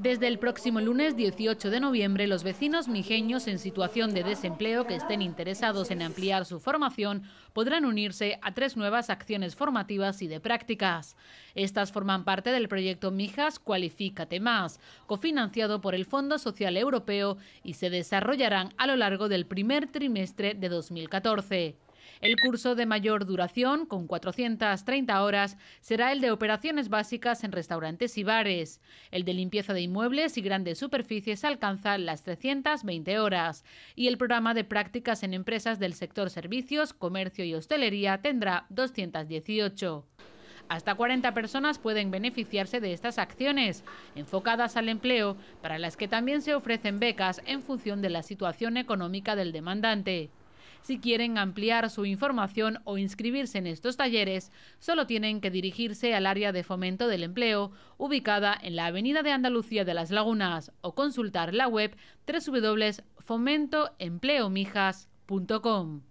Desde el próximo lunes 18 de noviembre, los vecinos mijeños en situación de desempleo que estén interesados en ampliar su formación podrán unirse a tres nuevas acciones formativas y de prácticas. Estas forman parte del proyecto Mijas Cualifícate Más, cofinanciado por el Fondo Social Europeo y se desarrollarán a lo largo del primer trimestre de 2014. El curso de mayor duración, con 430 horas, será el de operaciones básicas en restaurantes y bares. El de limpieza de inmuebles y grandes superficies alcanza las 320 horas. Y el programa de prácticas en empresas del sector servicios, comercio y hostelería tendrá 218. Hasta 40 personas pueden beneficiarse de estas acciones, enfocadas al empleo, para las que también se ofrecen becas en función de la situación económica del demandante. Si quieren ampliar su información o inscribirse en estos talleres, solo tienen que dirigirse al área de fomento del empleo, ubicada en la Avenida de Andalucía de las Lagunas, o consultar la web www.fomentoempleomijas.com.